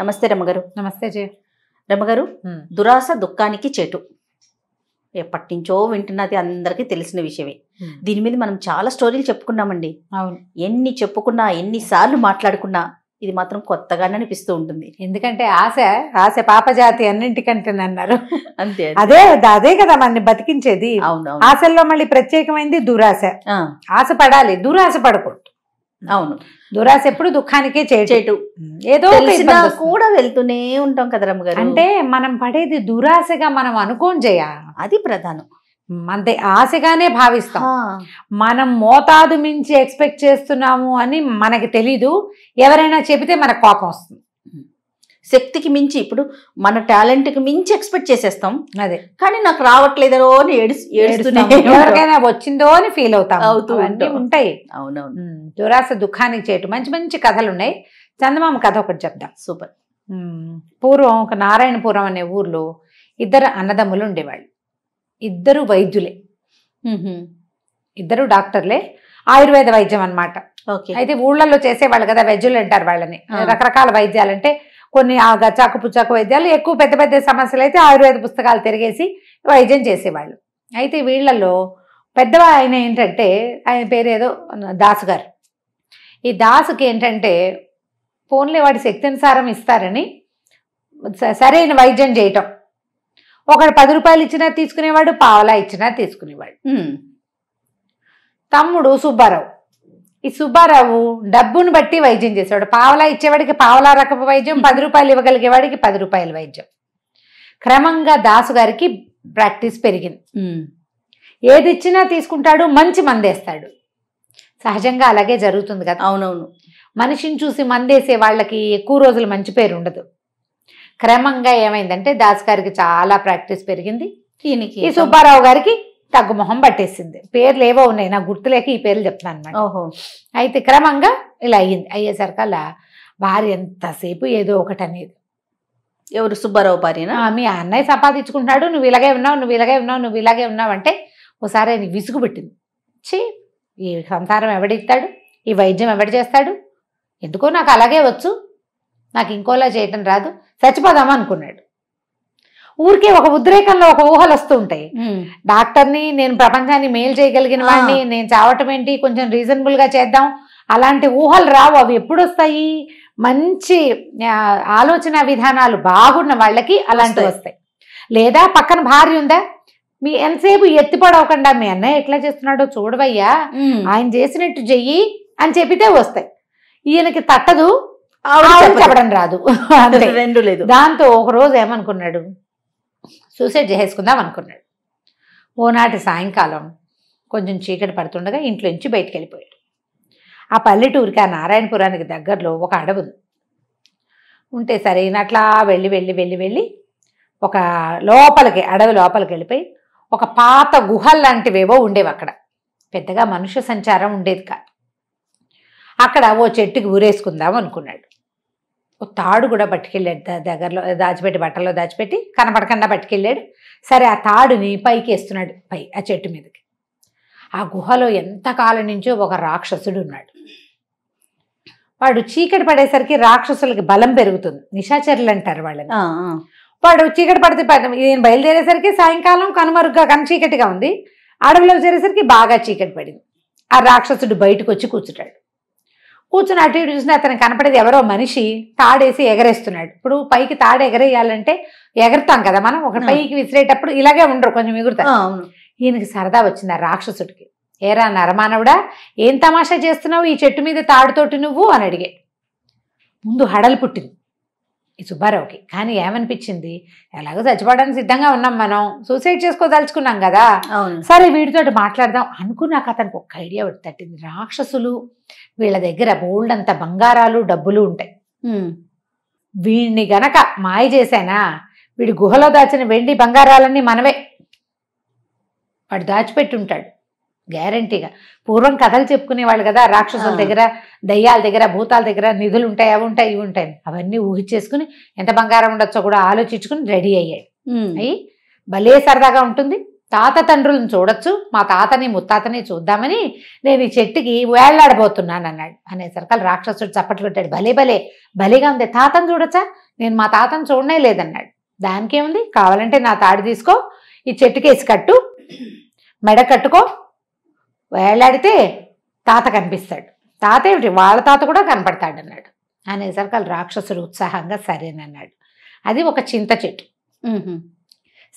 నమస్తే రమ్మగారు నమస్తే జయ రమ్మగారు దురాస దుఃఖానికి చేటు ఎప్పటించో వింటున్నది అందరికీ తెలిసిన విషయమే దీని మీద మనం చాలా స్టోరీలు చెప్పుకున్నామండి అవును ఎన్ని చెప్పుకున్నా ఎన్నిసార్లు మాట్లాడుకున్నా ఇది మాత్రం కొత్తగానే అనిపిస్తూ ఉంటుంది ఎందుకంటే ఆశ ఆశ పాపజాతి అన్నింటికంటే అన్నారు అంతే అదే అదే కదా మన బతికించేది అవును ఆశల్లో మళ్ళీ ప్రత్యేకమైంది దురాశ ఆశ పడాలి దురాశ పడకూడదు అవును దురాశ ఎప్పుడు దుఃఖానికే చేటు ఏదో కూడా వెళ్తూనే ఉంటాం కదా రమ్మగారు అంటే మనం పడేది దురాశగా మనం అనుకోని చేయ అది ప్రధానం అంతే ఆశగానే భావిస్తాం మనం మోతాదు మించి ఎక్స్పెక్ట్ చేస్తున్నాము అని మనకి తెలీదు ఎవరైనా చెబితే మనకు కోపం వస్తుంది శక్తికి మించి ఇప్పుడు మన టాలెంట్కి మించి ఎక్స్పెక్ట్ చేసేస్తాం అదే కానీ నాకు రావట్లేదో అని ఎవరికైనా వచ్చిందో అని ఫీల్ అవుతాం అవుతూ ఉంటాయి అవునవును దురాశ దుఃఖానికి చేయటం మంచి మంచి కథలు ఉన్నాయి చందమామ కథ ఒకటి చెప్తాం సూపర్ పూర్వం ఒక నారాయణపురం అనే ఊర్లో ఇద్దరు అన్నదమ్ములు ఉండేవాళ్ళు ఇద్దరు వైద్యులే ఇద్దరు డాక్టర్లే ఆయుర్వేద వైద్యం అనమాట అయితే ఊళ్ళల్లో చేసేవాళ్ళు కదా వెజ్జులు అంటారు వాళ్ళని రకరకాల వైద్యాలంటే కొన్ని ఆ గచాకు పుచ్చాకు వైద్యాలు ఎక్కువ పెద్ద పెద్ద సమస్యలు అయితే ఆయుర్వేద పుస్తకాలు తిరిగేసి వైద్యం చేసేవాళ్ళు అయితే వీళ్ళల్లో పెద్ద ఆయన ఏంటంటే ఆయన పేరేదో దాసు గారు ఈ దాసుకి ఏంటంటే ఫోన్లే వాడి శక్తినుసారం ఇస్తారని సరైన వైద్యం చేయటం ఒకడు పది రూపాయలు ఇచ్చినా తీసుకునేవాడు పావలా ఇచ్చినా తీసుకునేవాడు తమ్ముడు సుబ్బారావు ఈ సుబ్బారావు డబ్బును బట్టి వైద్యం చేసేవాడు పావలా ఇచ్చేవాడికి పావలా రకపు వైద్యం పది రూపాయలు ఇవ్వగలిగేవాడికి పది రూపాయల వైద్యం క్రమంగా దాసు గారికి ప్రాక్టీస్ పెరిగింది ఏది ఇచ్చినా తీసుకుంటాడు మంచి మందేస్తాడు సహజంగా అలాగే జరుగుతుంది కదా అవునవును మనిషిని చూసి మందేసే వాళ్ళకి ఎక్కువ రోజులు మంచి పేరు ఉండదు క్రమంగా ఏమైందంటే దాసు గారికి చాలా ప్రాక్టీస్ పెరిగింది ఈ సుబ్బారావు గారికి తగ్గుమొహం పట్టేసింది పేర్లు ఏవో ఉన్నాయి నాకు గుర్తులేక ఈ పేర్లు చెప్తున్నాను అనమాట ఓహో అయితే క్రమంగా ఇలా అయ్యింది అయ్యేసరికి అలా భార్య ఎంతసేపు ఏదో ఒకటి అనేది ఎవరు సుబ్బారావు భార్యనా మీ అన్నయ్య సంపాదించుకుంటున్నాడు నువ్వు ఇలాగే ఉన్నావు నువ్వు ఇలాగే ఉన్నావు నువ్వు ఇలాగే ఉన్నావు అంటే ఒకసారి ఆయన విసుగు పెట్టింది చి ఈ సంసారం ఎవడిస్తాడు ఈ వైద్యం ఎవడు చేస్తాడు ఎందుకో నాకు అలాగే వచ్చు నాకు ఇంకోలా చేయటం రాదు చచ్చిపోదామా అనుకున్నాడు ఊరికే ఒక ఉద్రేకంలో ఒక ఊహలు వస్తుంటాయి డాక్టర్ని నేను ప్రపంచాన్ని మేలు చేయగలిగిన వాడిని నేను చావటం ఏంటి కొంచెం రీజనబుల్ గా చేద్దాం అలాంటి ఊహలు రావు అవి ఎప్పుడు వస్తాయి మంచి ఆలోచన విధానాలు బాగున్న వాళ్ళకి అలాంటివి వస్తాయి లేదా పక్కన భార్య ఉందా మీ ఎంతసేపు ఎత్తి పడవకుండా మీ అన్నయ్య ఎట్లా చేస్తున్నాడో చూడవయ్యా ఆయన చేసినట్టు చెయ్యి అని చెప్పితే వస్తాయి ఈయనకి తట్టదు చెప్పడం రాదు రెండు లేదు దాంతో ఒక రోజు ఏమనుకున్నాడు సూసైడ్ చేసేసుకుందాం అనుకున్నాడు ఓనాటి సాయంకాలం కొంచెం చీకటి పడుతుండగా ఇంట్లో నుంచి బయటికి వెళ్ళిపోయాడు ఆ పల్లెటూరికి ఆ నారాయణపురానికి దగ్గరలో ఒక అడవి ఉంది ఉంటే సరైన అట్లా వెళ్ళి వెళ్ళి వెళ్ళి వెళ్ళి ఒక లోపలికి అడవి లోపలికి వెళ్ళిపోయి ఒక పాత గుహ లాంటివేవో ఉండేవి అక్కడ పెద్దగా మనుష్య సంచారం ఉండేది కాదు అక్కడ ఓ చెట్టుకి ఊరేసుకుందాం అనుకున్నాడు ఓ తాడు కూడా పట్టుకెళ్ళాడు దగ్గరలో దాచిపెట్టి బట్టల్లో దాచిపెట్టి కనపడకుండా పట్టుకెళ్ళాడు సరే ఆ తాడుని పైకి వేస్తున్నాడు పై ఆ చెట్టు మీదకి ఆ గుహలో ఎంతకాలం నుంచో ఒక రాక్షసుడు ఉన్నాడు వాడు చీకటి పడేసరికి రాక్షసులకి బలం పెరుగుతుంది నిశాచరులు అంటారు వాళ్ళని వాడు చీకటి పడితే నేను బయలుదేరేసరికి సాయంకాలం కనుమరుగ్గా కను చీకటిగా ఉంది అడవిలో చేరేసరికి బాగా చీకటి పడింది ఆ రాక్షసుడు బయటకు వచ్చి కూర్చుంటాడు కూర్చుని అటు ఇటు చూసిన అతను కనపడేది ఎవరో మనిషి తాడేసి ఎగరేస్తున్నాడు ఇప్పుడు పైకి తాడు ఎగరేయాలంటే ఎగరుతాం కదా మనం ఒక పైకి విసిరేటప్పుడు ఇలాగే ఉండరు కొంచెం ఎగురుతారు ఈయనకి సరదా వచ్చింది రాక్షసుడికి ఏరా నరమానవుడా ఏం తమాషా చేస్తున్నావు ఈ చెట్టు మీద తాడుతోటి నువ్వు అని అడిగే ముందు హడలు పుట్టింది ఈ సుబ్బారావుకి కానీ ఏమనిపించింది ఎలాగో చచ్చిపోవడానికి సిద్ధంగా ఉన్నాం మనం సూసైడ్ చేసుకోదలుచుకున్నాం కదా సరే వీడితో మాట్లాడదాం అనుకున్నాక అతనికి ఒక ఐడియా తట్టింది రాక్షసులు వీళ్ళ దగ్గర అంత బంగారాలు డబ్బులు ఉంటాయి వీణ్ణి గనక మాయ చేశానా వీడి గుహలో దాచిన వెండి బంగారాలన్నీ మనవే వాడు దాచిపెట్టుంటాడు గ్యారంటీగా పూర్వం కథలు చెప్పుకునేవాళ్ళు కదా రాక్షసుల దగ్గర దయ్యాల దగ్గర భూతాల దగ్గర నిధులు ఉంటాయి అవి ఉంటాయి ఇవి ఉంటాయి అవన్నీ ఊహించేసుకుని ఎంత బంగారం ఉండొచ్చో కూడా ఆలోచించుకుని రెడీ అయ్యాడు అయ్యి భలే సరదాగా ఉంటుంది తాత తండ్రులను చూడొచ్చు మా తాతని ముత్తాతని చూద్దామని నేను ఈ చెట్టుకి వేళ్లాడబోతున్నాను అన్నాడు అనేసరికి రాక్షసుడు చప్పట్లు పెట్టాడు భలే భలే భలేగా ఉంది తాతను చూడొచ్చా నేను మా తాతను చూడనే లేదన్నాడు దానికేముంది కావాలంటే నా తాడి తీసుకో ఈ చెట్టుకేసి కట్టు మెడ కట్టుకో వేలాడితే తాత కనిపిస్తాడు తాత ఏమిటి వాళ్ళ తాత కూడా కనపడతాడు అన్నాడు అనేసరికి రాక్షసుడు ఉత్సాహంగా సరేనన్నాడు అది ఒక చింత చెట్టు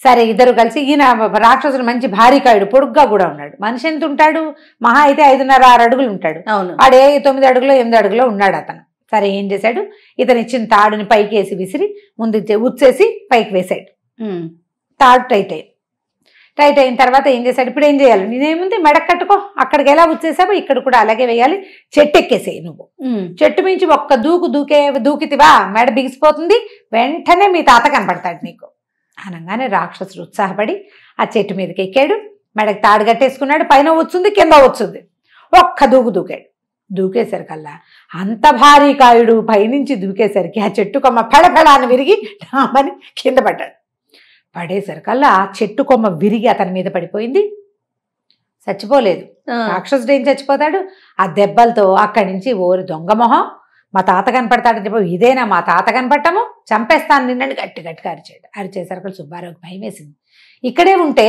సరే ఇద్దరు కలిసి ఈయన రాక్షసుడు మంచి భారీ కాయుడు పొడుగ్గా కూడా ఉన్నాడు మనిషి ఎంత ఉంటాడు మహా అయితే ఐదున్నర ఆరు అడుగులు ఉంటాడు అవును ఆడే ఏ తొమ్మిది అడుగులో ఎనిమిది అడుగులో ఉన్నాడు అతను సరే ఏం చేశాడు ఇతను ఇచ్చిన తాడుని పైకి వేసి విసిరి ముందు ఉచ్చేసి పైకి వేసాడు తాడు టైట్ అయ్యి టైట్ అయిన తర్వాత ఏం చేశాడు ఇప్పుడు ఏం చేయాలి నేనేముంది మెడ కట్టుకో అక్కడికి ఎలా ఉచ్చేసావో ఇక్కడ కూడా అలాగే వేయాలి చెట్టు ఎక్కేసేయి నువ్వు చెట్టు మించి ఒక్క దూకు దూకే దూకితివా మెడ బిగిసిపోతుంది వెంటనే మీ తాత కనపడతాడు నీకు అనగానే రాక్షసుడు ఉత్సాహపడి ఆ చెట్టు మీదకి ఎక్కాడు మెడకి తాడు కట్టేసుకున్నాడు పైన వచ్చింది కింద వచ్చింది ఒక్క దూకు దూకాడు దూకేసరికల్లా అంత భారీ కాయుడు పైనుంచి దూకేసరికి ఆ చెట్టు కొమ్మ ఫెడఫెడాన్ని అని విరిగి రామని కింద పడ్డాడు పడేసరికల్లా ఆ చెట్టు కొమ్మ విరిగి అతని మీద పడిపోయింది చచ్చిపోలేదు రాక్షసుడు ఏం చచ్చిపోతాడు ఆ దెబ్బలతో అక్కడి నుంచి ఓరి దొంగ మొహం మా తాత కనపడతాడని చెప్పి ఇదేనా మా తాత కనపడటము చంపేస్తాను నిన్నని గట్టి గట్టిగా అరిచాడు అరిచేసరికి సుబ్బారావుకి భయం వేసింది ఇక్కడే ఉంటే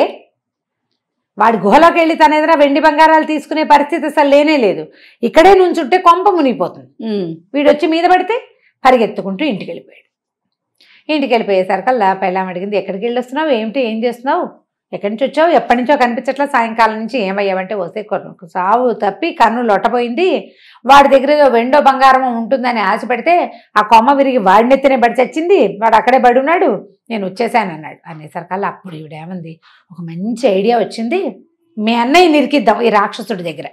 వాడి గుహలోకి వెళ్ళి తన ఏదైనా వెండి బంగారాలు తీసుకునే పరిస్థితి అసలు లేనే లేదు ఇక్కడే ఉంటే కొంప మునిగిపోతుంది వీడు వచ్చి మీద పడితే పరిగెత్తుకుంటూ ఇంటికి వెళ్ళిపోయాడు ఇంటికి వెళ్ళిపోయేసరికల్లా పెళ్ళాం అడిగింది ఎక్కడికి వెళ్ళొస్తున్నావు ఏమిటి ఏం చేస్తున్నావు ఎక్కడి నుంచి వచ్చావు ఎప్పటి నుంచో కనిపించట్లా సాయంకాలం నుంచి ఏమయ్యావంటే వస్తే సావు తప్పి కన్ను లొట్టపోయింది వాడి దగ్గర వెండో బంగారం ఉంటుందని ఆశపడితే ఆ కొమ్మ విరిగి వాడినెత్తినే బడి చచ్చింది వాడు అక్కడే బడి ఉన్నాడు నేను వచ్చేసాను అన్నాడు అనేసరికల్లా అప్పుడు ఈవిడేమంది ఒక మంచి ఐడియా వచ్చింది మీ అన్నయ్య నిరికిద్దాం ఈ రాక్షసుడి దగ్గర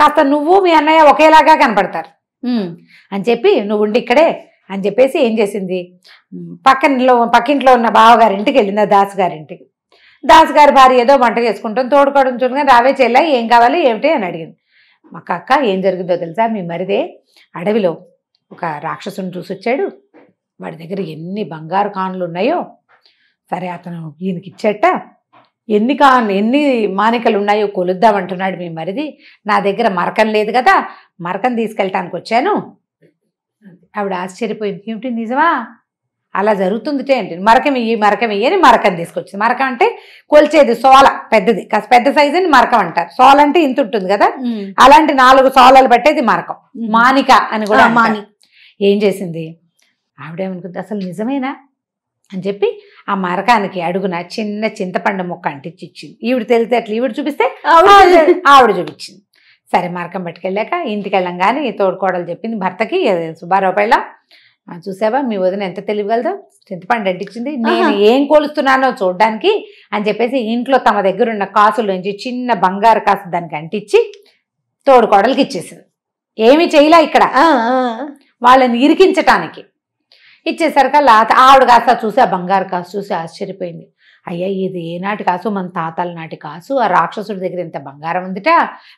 కాస్త నువ్వు మీ అన్నయ్య ఒకేలాగా కనపడతారు అని చెప్పి నువ్వు ఉండి ఇక్కడే అని చెప్పేసి ఏం చేసింది పక్కనలో పక్కింట్లో ఉన్న బావగారింటికి వెళ్ళింది దాసు గారింటికి దాసుగారి భార్య ఏదో వంట చేసుకుంటాం తోడుకోవడం చూడగానే రావే చెల్లా ఏం కావాలి ఏమిటి అని అడిగింది మా కక్క ఏం జరిగిందో తెలుసా మీ మరిదే అడవిలో ఒక రాక్షసుని చూసి వచ్చాడు వాడి దగ్గర ఎన్ని బంగారు కాన్లు ఉన్నాయో సరే అతను ఈయనకి ఇచ్చేట ఎన్ని కా ఎన్ని మానికలు ఉన్నాయో కొలుద్దామంటున్నాడు మీ మరిది నా దగ్గర మరకం లేదు కదా మరకం తీసుకెళ్ళటానికి వచ్చాను ఆవిడ ఆశ్చర్యపోయింది ఏమిటి నిజమా అలా జరుగుతుంది అంటే మరకం ఇయ్యి మరకం ఇయ్యి మరకం తీసుకొచ్చింది మరకం అంటే కొలిచేది సోల పెద్దది కాస్త పెద్ద సైజు అని మరకం అంటారు సోల అంటే ఇంత ఉంటుంది కదా అలాంటి నాలుగు సోలలు పట్టేది మరకం మానిక అని కూడా మాని ఏం చేసింది ఆవిడేమనుకుంది అసలు నిజమేనా అని చెప్పి ఆ మరకానికి అడుగున చిన్న చింతపండు మొక్క అంటించి ఇచ్చింది ఈవిడ తెలితే అట్లా ఈవిడ చూపిస్తే ఆవిడ చూపించింది సరే మరకం పట్టుకెళ్ళాక ఇంటికి వెళ్ళంగానే కానీ తోడుకోడలు చెప్పింది భర్తకి సుబ్బారావు పైలా చూసావా మీ వదిన ఎంత తెలియగలదా చింతపండు అంటించింది నేను ఏం కోలుస్తున్నానో చూడడానికి అని చెప్పేసి ఇంట్లో తమ దగ్గర ఉన్న నుంచి చిన్న బంగారు కాసు దానికి అంటించి తోడు కోడలికి ఇచ్చేసింది ఏమి చేయలే ఇక్కడ వాళ్ళని ఇరికించటానికి ఇచ్చేసరికి ఆవిడ కాస్త చూసి ఆ బంగారు కాసు చూసి ఆశ్చర్యపోయింది అయ్యా ఇది ఏనాటి కాసు మన తాతల నాటి కాసు ఆ రాక్షసుడి దగ్గర ఇంత బంగారం ఉందిట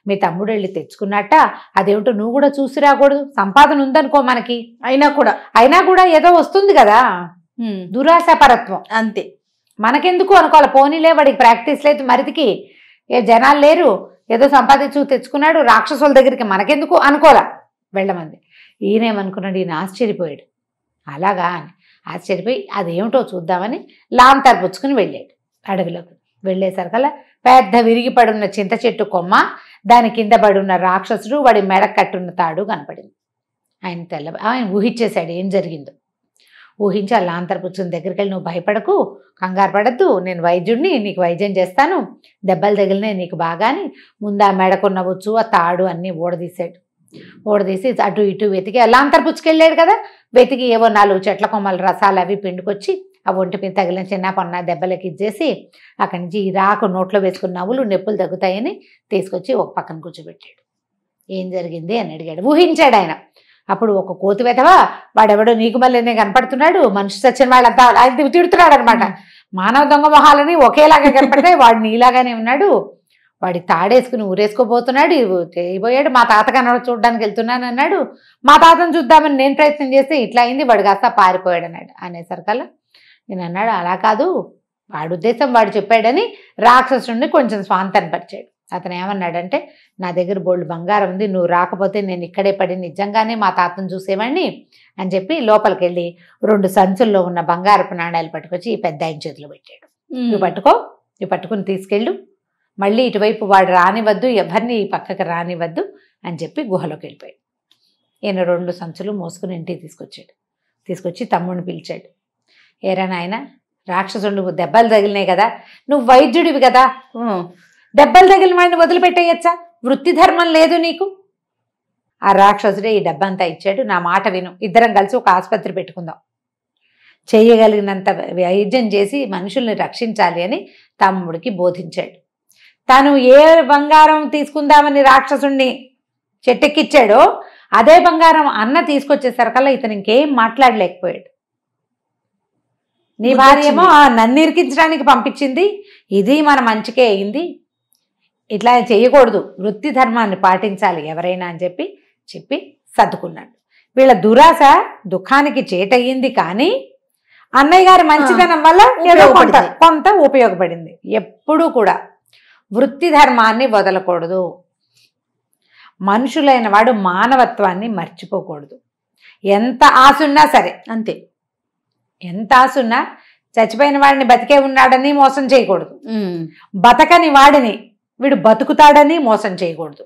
మీ తమ్ముడు వెళ్ళి తెచ్చుకున్నట్ట అదేమిటో నువ్వు కూడా చూసి రాకూడదు సంపాదన ఉందనుకో మనకి అయినా కూడా అయినా కూడా ఏదో వస్తుంది కదా దురాశపరత్వం అంతే మనకెందుకు అనుకోవాలి పోనీలే వాడికి ప్రాక్టీస్ లేదు మరిదికి ఏ జనాలు లేరు ఏదో సంపాదించు తెచ్చుకున్నాడు రాక్షసుల దగ్గరికి మనకెందుకు అనుకోలా వెళ్ళమంది ఈయనేమనుకున్నాడు ఈయన ఆశ్చర్యపోయాడు అలాగా అని ఆశ్చర్యపోయి అదేమిటో చూద్దామని లాంతర్ పుచ్చుకుని వెళ్ళాడు అడవిలోకి వెళ్ళేసరికల్లా పెద్ద విరిగి పడున్న చింత చెట్టు కొమ్మ దాని కింద పడున్న రాక్షసుడు వాడి మెడ కట్టున్న తాడు కనపడింది ఆయన తెల్ల ఆయన ఊహించేశాడు ఏం జరిగిందో ఊహించి ఆ లాంతర్ పుచ్చుకుని దగ్గరికి వెళ్ళి నువ్వు భయపడకు కంగారు పడద్దు నేను వైద్యుడిని నీకు వైద్యం చేస్తాను దెబ్బలు తగిలినాయి నీకు బాగాని ముందు ఆ మెడకున్న బుచ్చు ఆ తాడు అన్నీ ఓడదీసాడు ఓడదీసి అటు ఇటు వెతికి అలా పుచ్చుకెళ్ళాడు కదా వెతికి ఏవో నాలుగు చెట్ల కొమ్మలు రసాలు అవి పిండుకొచ్చి ఆ ఒంటి మీద తగిలిన చిన్న పన్న దెబ్బలకి ఇచ్చేసి అక్కడి నుంచి రాకు నోట్లో వేసుకున్న నవ్వులు నొప్పులు తగ్గుతాయని తీసుకొచ్చి ఒక పక్కన కూర్చోబెట్టాడు ఏం జరిగింది అని అడిగాడు ఊహించాడు ఆయన అప్పుడు ఒక కోతి వెతవా వాడెవడో నీకు మళ్ళీనే కనపడుతున్నాడు మనిషి చచ్చిన వాళ్ళంతా ఆయన తిడుతున్నాడు అనమాట మానవ దొంగ మొహాలని ఒకేలాగా కనపడితే వాడు నీలాగానే ఉన్నాడు వాడి తాడేసుకుని ఊరేసుకోబోతున్నాడు చేయబోయాడు మా తాత కనడం చూడడానికి వెళ్తున్నాను అన్నాడు మా తాతను చూద్దామని నేను ప్రయత్నం చేస్తే ఇట్లా అయింది వాడు కాస్త పారిపోయాడు అన్నాడు అనేసరికల్లా నేను అన్నాడు అలా కాదు వాడు ఉద్దేశం వాడు చెప్పాడని రాక్షసుడిని కొంచెం పరిచాడు అతను ఏమన్నాడంటే నా దగ్గర బోల్డ్ బంగారం ఉంది నువ్వు రాకపోతే నేను ఇక్కడే పడి నిజంగానే మా తాతను చూసేవాడిని అని చెప్పి లోపలికి వెళ్ళి రెండు సంచుల్లో ఉన్న బంగారపు నాణ్యాలు పట్టుకొచ్చి ఈ పెద్ద ఆయన చేతిలో పెట్టాడు నువ్వు పట్టుకో నువ్వు పట్టుకుని తీసుకెళ్ళు మళ్ళీ ఇటువైపు వాడు రానివద్దు ఎవరిని ఈ పక్కకు రానివద్దు అని చెప్పి గుహలోకి వెళ్ళిపోయాడు ఈయన రెండు సంచులు మోసుకుని ఇంటికి తీసుకొచ్చాడు తీసుకొచ్చి తమ్ముడిని పిలిచాడు ఏరా నాయన రాక్షసుడు దెబ్బలు తగిలినాయి కదా నువ్వు వైద్యుడివి కదా దెబ్బలు తగిలిన వాడిని వదిలిపెట్టేయచ్చా వృత్తి ధర్మం లేదు నీకు ఆ రాక్షసుడే ఈ డబ్బంతా ఇచ్చాడు నా మాట విను ఇద్దరం కలిసి ఒక ఆసుపత్రి పెట్టుకుందాం చేయగలిగినంత వైద్యం చేసి మనుషుల్ని రక్షించాలి అని తమ్ముడికి బోధించాడు తను ఏ బంగారం తీసుకుందామని రాక్షసుణ్ణి చెట్టెక్కిచ్చాడో అదే బంగారం అన్న తీసుకొచ్చేసరికల్లా ఇతను ఇంకేం మాట్లాడలేకపోయాడు నీ భార్య ఏమో నన్ను ఇరికించడానికి పంపించింది ఇది మన మంచికే అయింది ఇట్లా చేయకూడదు వృత్తి ధర్మాన్ని పాటించాలి ఎవరైనా అని చెప్పి చెప్పి సర్దుకున్నాడు వీళ్ళ దురాశ దుఃఖానికి చేటయ్యింది కానీ అన్నయ్య గారి మంచితనం వల్ల కొంత కొంత ఉపయోగపడింది ఎప్పుడూ కూడా వృత్తి ధర్మాన్ని వదలకూడదు మనుషులైన వాడు మానవత్వాన్ని మర్చిపోకూడదు ఎంత ఆశ సరే అంతే ఎంత ఆశ చచ్చిపోయిన వాడిని బతికే ఉన్నాడని మోసం చేయకూడదు బతకని వాడిని వీడు బతుకుతాడని మోసం చేయకూడదు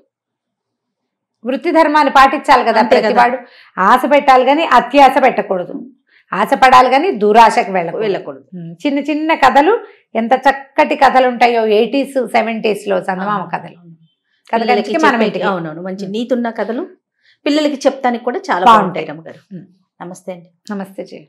వృత్తి ధర్మాన్ని పాటించాలి కదా వాడు ఆశ పెట్టాలి కానీ అత్యాశ పెట్టకూడదు ఆశపడాలి కానీ దురాశకు వెళ్ళ వెళ్ళకూడదు చిన్న చిన్న కథలు ఎంత చక్కటి కథలు ఉంటాయో ఎయిటీస్ సెవెంటీస్ లో చందమామ కథలు కథలకి అవునవును మంచి నీతున్న కథలు పిల్లలకి చెప్తానికి కూడా చాలా బాగుంటాయి రమ్మగారు నమస్తే అండి నమస్తే చెయ్యి